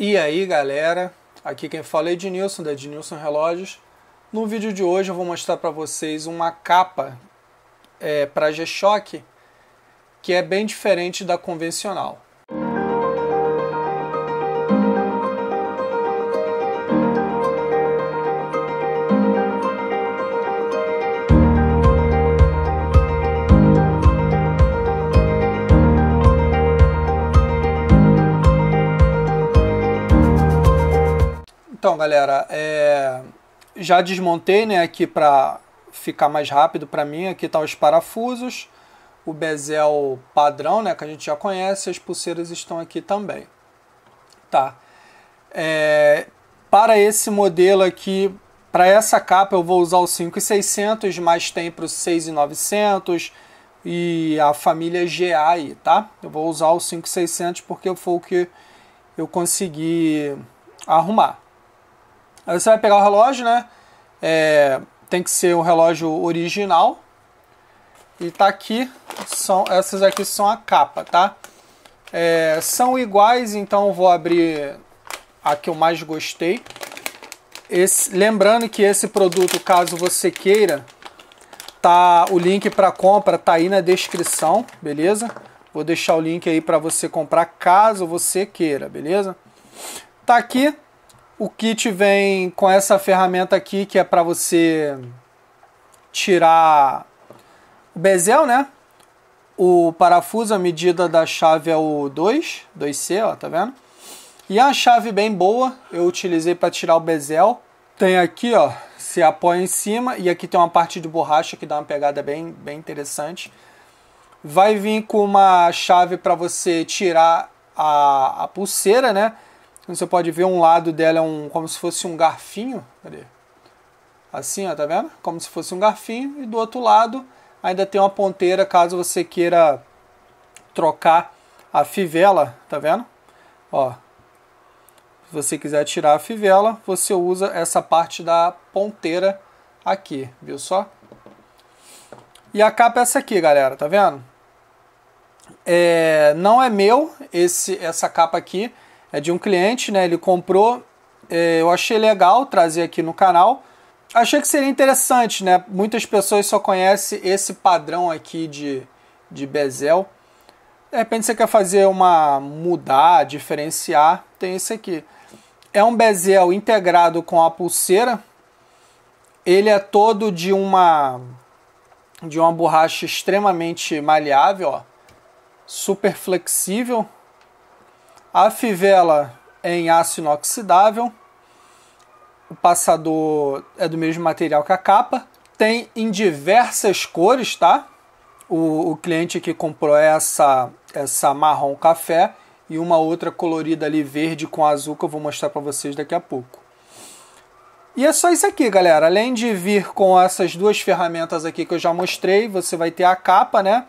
E aí galera, aqui quem fala é Ednilson da Ednilson Relógios. No vídeo de hoje eu vou mostrar para vocês uma capa é, para G-Shock que é bem diferente da convencional. galera, é... já desmontei né, aqui para ficar mais rápido para mim. Aqui tá os parafusos, o bezel padrão, né, que a gente já conhece, as pulseiras estão aqui também. Tá. É... Para esse modelo aqui, para essa capa eu vou usar o 5600, mas tem para o 6900 e a família GA aí, tá? Eu vou usar o 5600 porque foi o que eu consegui arrumar. Aí você vai pegar o relógio, né? É, tem que ser um relógio original. E tá aqui, são, essas aqui são a capa, tá? É, são iguais, então vou abrir a que eu mais gostei. Esse, lembrando que esse produto, caso você queira, tá o link para compra tá aí na descrição, beleza? Vou deixar o link aí para você comprar caso você queira, beleza? Tá aqui o kit vem com essa ferramenta aqui que é para você tirar o bezel, né? O parafuso, a medida da chave é o 2, 2C, ó, tá vendo? E a chave bem boa, eu utilizei para tirar o bezel. Tem aqui, ó, você apoia em cima e aqui tem uma parte de borracha que dá uma pegada bem, bem interessante. Vai vir com uma chave para você tirar a, a pulseira, né? Então você pode ver um lado dela é um, como se fosse um garfinho. Cadê? Assim, ó, tá vendo? Como se fosse um garfinho. E do outro lado ainda tem uma ponteira caso você queira trocar a fivela, tá vendo? Ó. Se você quiser tirar a fivela, você usa essa parte da ponteira aqui, viu só? E a capa é essa aqui, galera, tá vendo? É, não é meu esse essa capa aqui é de um cliente, né? Ele comprou, é, eu achei legal trazer aqui no canal. Achei que seria interessante, né? Muitas pessoas só conhecem esse padrão aqui de, de bezel. De repente você quer fazer uma mudar, diferenciar, tem esse aqui. É um bezel integrado com a pulseira. Ele é todo de uma de uma borracha extremamente maleável, ó. super flexível. A fivela é em aço inoxidável. O passador é do mesmo material que a capa. Tem em diversas cores, tá? O, o cliente que comprou essa, essa marrom café e uma outra colorida ali verde com azul que eu vou mostrar para vocês daqui a pouco. E é só isso aqui, galera. Além de vir com essas duas ferramentas aqui que eu já mostrei, você vai ter a capa, né?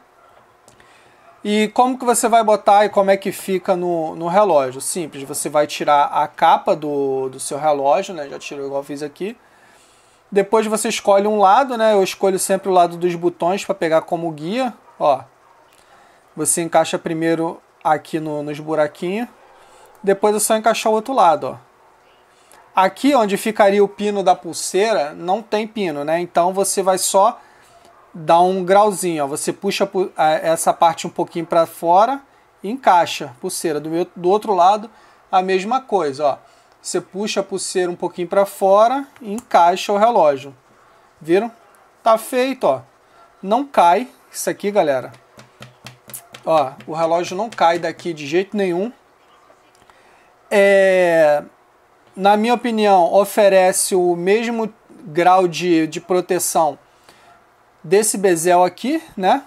E como que você vai botar e como é que fica no, no relógio? Simples, você vai tirar a capa do, do seu relógio, né? Já tirou igual fiz aqui. Depois você escolhe um lado, né? Eu escolho sempre o lado dos botões para pegar como guia, ó. Você encaixa primeiro aqui no, nos buraquinhos. Depois é só encaixar o outro lado, ó. Aqui onde ficaria o pino da pulseira, não tem pino, né? Então você vai só dá um grauzinho. Ó. Você puxa essa parte um pouquinho para fora e encaixa pulseira. Do, meu, do outro lado, a mesma coisa. Ó. Você puxa a pulseira um pouquinho para fora e encaixa o relógio. Viram? Tá feito, ó. Não cai isso aqui, galera. Ó, o relógio não cai daqui de jeito nenhum. É, na minha opinião, oferece o mesmo grau de, de proteção desse bezel aqui, né?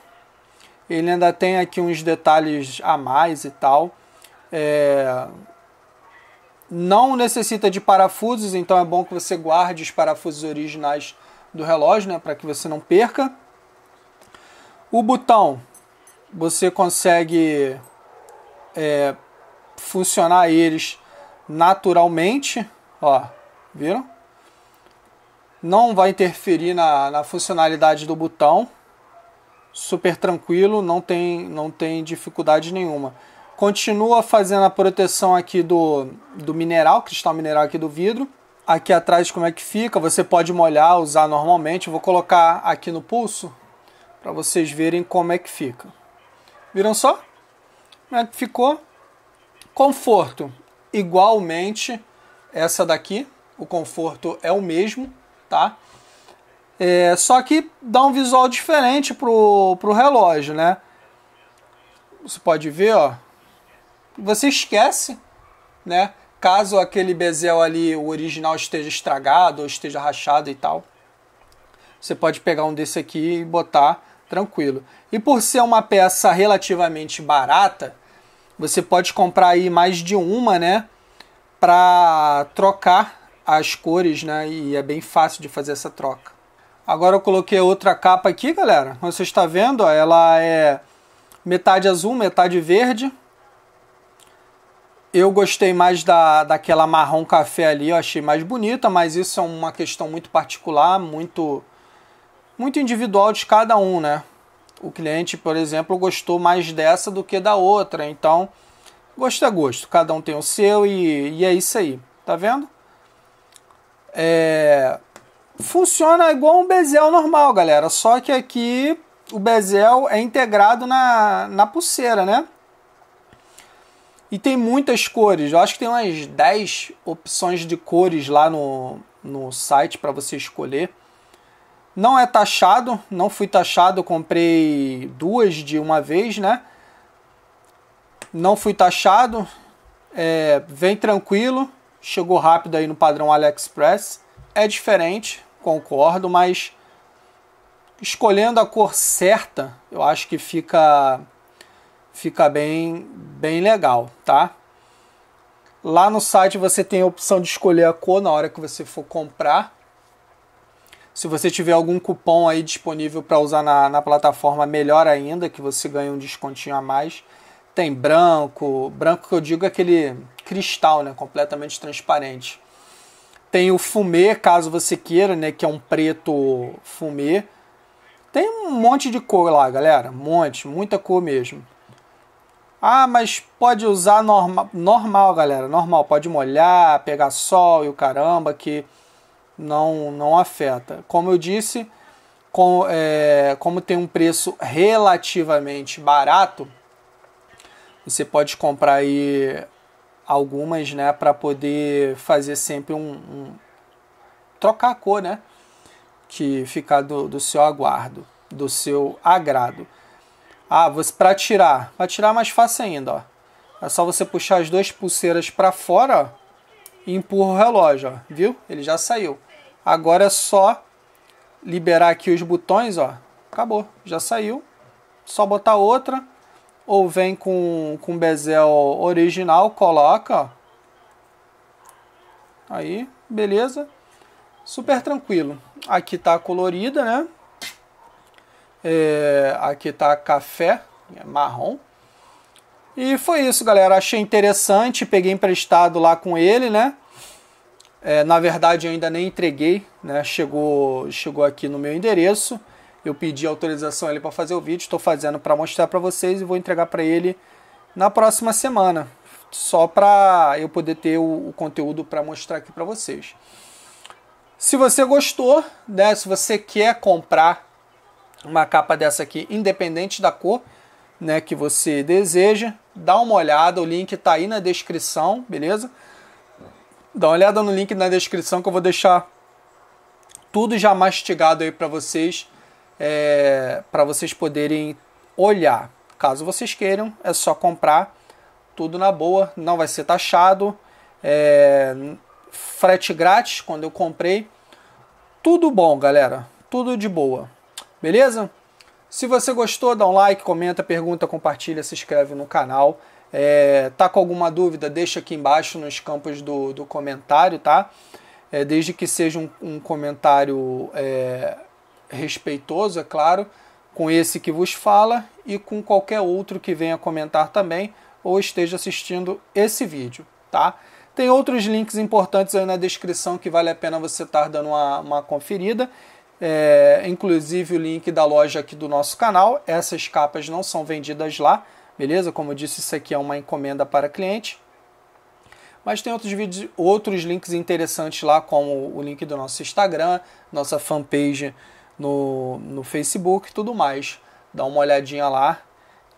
Ele ainda tem aqui uns detalhes a mais e tal. É... Não necessita de parafusos, então é bom que você guarde os parafusos originais do relógio, né? Para que você não perca. O botão você consegue é, funcionar eles naturalmente, ó, viram? Não vai interferir na, na funcionalidade do botão. Super tranquilo, não tem, não tem dificuldade nenhuma. Continua fazendo a proteção aqui do, do mineral, cristal mineral aqui do vidro. Aqui atrás como é que fica, você pode molhar, usar normalmente. Eu vou colocar aqui no pulso para vocês verem como é que fica. Viram só? Como é que ficou? Conforto, igualmente essa daqui, o conforto é o mesmo tá? É, só que dá um visual diferente pro, pro relógio, né? Você pode ver, ó. Você esquece, né? Caso aquele bezel ali, o original, esteja estragado ou esteja rachado e tal. Você pode pegar um desse aqui e botar tranquilo. E por ser uma peça relativamente barata, você pode comprar aí mais de uma, né? Para trocar as cores, né? E é bem fácil de fazer essa troca. Agora eu coloquei outra capa aqui, galera. Você está vendo, ó, ela é metade azul, metade verde. Eu gostei mais da, daquela marrom café ali, eu achei mais bonita, mas isso é uma questão muito particular, muito, muito individual de cada um, né? O cliente, por exemplo, gostou mais dessa do que da outra, então gosto é gosto, cada um tem o seu e, e é isso aí, tá vendo? É, funciona igual um bezel normal, galera. Só que aqui o bezel é integrado na, na pulseira, né? E tem muitas cores. Eu acho que tem umas 10 opções de cores lá no, no site para você escolher. Não é taxado, não fui taxado, comprei duas de uma vez, né? Não fui taxado, é, vem tranquilo chegou rápido aí no padrão AliExpress. É diferente, concordo, mas escolhendo a cor certa, eu acho que fica fica bem bem legal, tá? Lá no site você tem a opção de escolher a cor na hora que você for comprar. Se você tiver algum cupom aí disponível para usar na, na plataforma, melhor ainda, que você ganha um descontinho a mais. Tem branco, branco que eu digo é aquele cristal, né, completamente transparente. Tem o fumê, caso você queira, né, que é um preto fumê. Tem um monte de cor lá, galera, um monte, muita cor mesmo. Ah, mas pode usar norma normal, galera, normal, pode molhar, pegar sol e o caramba que não não afeta. Como eu disse, com, é, como tem um preço relativamente barato, você pode comprar aí algumas, né, para poder fazer sempre um, um, trocar a cor, né, que ficar do, do seu aguardo, do seu agrado. Ah, você para tirar, para tirar é mais fácil ainda, ó. É só você puxar as duas pulseiras para fora ó, e empurra o relógio, ó, viu? Ele já saiu. Agora é só liberar aqui os botões, ó. Acabou, já saiu. Só botar outra ou vem com, com bezel original, coloca. Aí, beleza. Super tranquilo. Aqui tá colorida, né? É, aqui tá café, é marrom. E foi isso, galera. Achei interessante, peguei emprestado lá com ele, né? É, na verdade, ainda nem entreguei, né? Chegou, chegou aqui no meu endereço. Eu pedi autorização ele para fazer o vídeo, estou fazendo para mostrar para vocês e vou entregar para ele na próxima semana, só para eu poder ter o, o conteúdo para mostrar aqui para vocês. Se você gostou, né, se você quer comprar uma capa dessa aqui, independente da cor, né, que você deseja, dá uma olhada, o link está aí na descrição, beleza? Dá uma olhada no link na descrição que eu vou deixar tudo já mastigado aí para vocês é, para vocês poderem olhar. Caso vocês queiram, é só comprar tudo na boa, não vai ser taxado, é, frete grátis quando eu comprei. Tudo bom, galera, tudo de boa, beleza? Se você gostou, dá um like, comenta, pergunta, compartilha, se inscreve no canal. É, tá com alguma dúvida, deixa aqui embaixo nos campos do, do comentário, tá? É, desde que seja um, um comentário é, respeitoso, é claro, com esse que vos fala e com qualquer outro que venha comentar também ou esteja assistindo esse vídeo, tá? Tem outros links importantes aí na descrição que vale a pena você estar dando uma, uma conferida. É, inclusive o link da loja aqui do nosso canal. Essas capas não são vendidas lá, beleza? Como eu disse, isso aqui é uma encomenda para cliente. Mas tem outros vídeos, outros links interessantes lá, como o link do nosso Instagram, nossa fanpage no, no Facebook e tudo mais. Dá uma olhadinha lá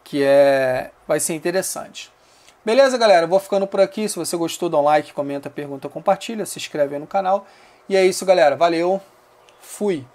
que é vai ser interessante. Beleza, galera? vou ficando por aqui. Se você gostou, dá um like, comenta, pergunta, compartilha, se inscreve aí no canal. E é isso, galera. Valeu. Fui.